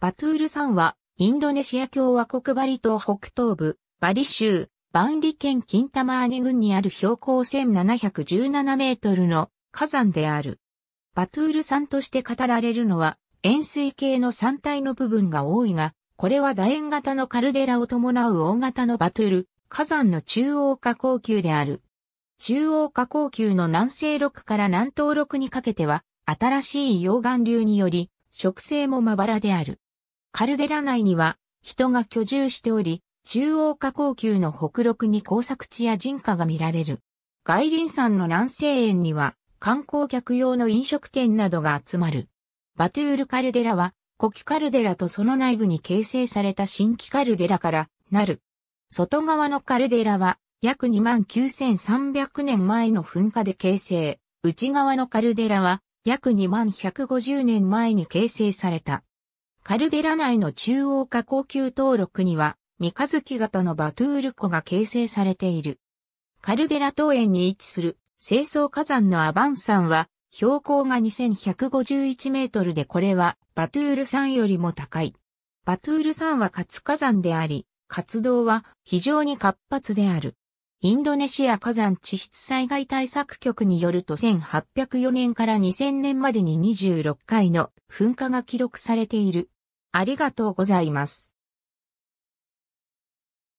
バトゥール山は、インドネシア共和国バリ島北東部、バリ州、バンリ県キンタマーニ郡にある標高1717メートルの火山である。バトゥール山として語られるのは、円錐形の山体の部分が多いが、これは楕円型のカルデラを伴う大型のバトゥール、火山の中央下降級である。中央下降級の南西6から南東6にかけては、新しい溶岩流により、植生もまばらである。カルデラ内には人が居住しており、中央下降級の北陸に工作地や人家が見られる。外輪山の南西園には観光客用の飲食店などが集まる。バトゥールカルデラは古希カルデラとその内部に形成された新規カルデラからなる。外側のカルデラは約29,300年前の噴火で形成。内側のカルデラは約2150年前に形成された。カルデラ内の中央化高級登録には、三日月型のバトゥール湖が形成されている。カルデラ島園に位置する清掃火山のアバン山は、標高が2151メートルでこれはバトゥール山よりも高い。バトゥール山は活火山であり、活動は非常に活発である。インドネシア火山地質災害対策局によると1804年から2000年までに26回の噴火が記録されている。ありがとうございます。